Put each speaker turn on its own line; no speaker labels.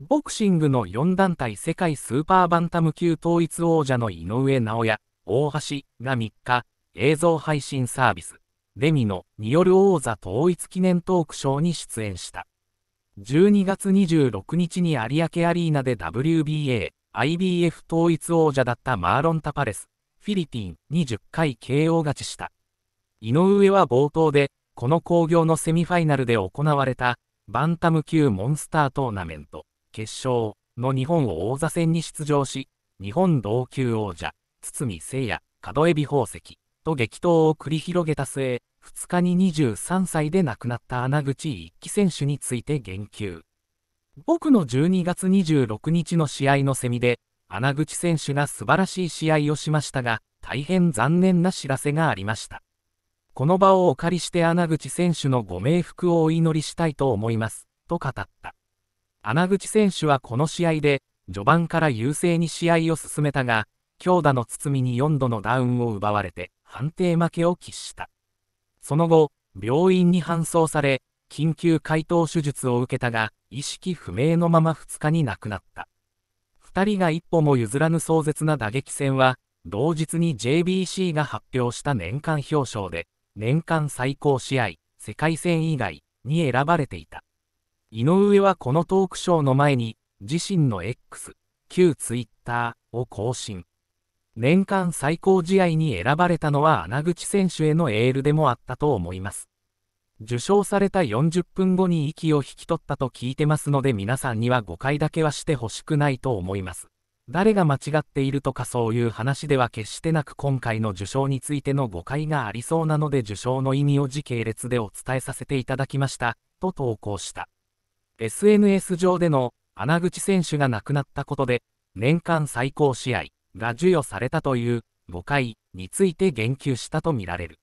ボクシングの4団体世界スーパーバンタム級統一王者の井上尚弥、大橋が3日、映像配信サービス、デミノによる王座統一記念トークショーに出演した。12月26日に有明アリーナで WBA、IBF 統一王者だったマーロン・タパレス、フィリピンに10回 KO 勝ちした。井上は冒頭で、この興行のセミファイナルで行われた、バンタム級モンスタートーナメント。決勝の日本を王座戦に出場し、日本同級王者、堤聖也、門エビ宝石と激闘を繰り広げた末、2日に23歳で亡くなった穴口一騎選手について言及。僕の12月26日の試合のセミで、穴口選手が素晴らしい試合をしましたが、大変残念な知らせがありました。この場をお借りして穴口選手のご冥福をお祈りしたいと思います、と語った。穴口選手はこの試合で、序盤から優勢に試合を進めたが、強打の堤に4度のダウンを奪われて、判定負けを喫した。その後、病院に搬送され、緊急解凍手術を受けたが、意識不明のまま2日に亡くなった。2人が一歩も譲らぬ壮絶な打撃戦は、同日に JBC が発表した年間表彰で、年間最高試合、世界戦以外に選ばれていた。井上はこのトークショーの前に、自身の X、旧 Twitter を更新。年間最高試合に選ばれたのは穴口選手へのエールでもあったと思います。受賞された40分後に息を引き取ったと聞いてますので皆さんには誤解だけはしてほしくないと思います。誰が間違っているとかそういう話では決してなく今回の受賞についての誤解がありそうなので受賞の意味を時系列でお伝えさせていただきました、と投稿した。SNS 上での穴口選手が亡くなったことで、年間最高試合が授与されたという誤解について言及したとみられる。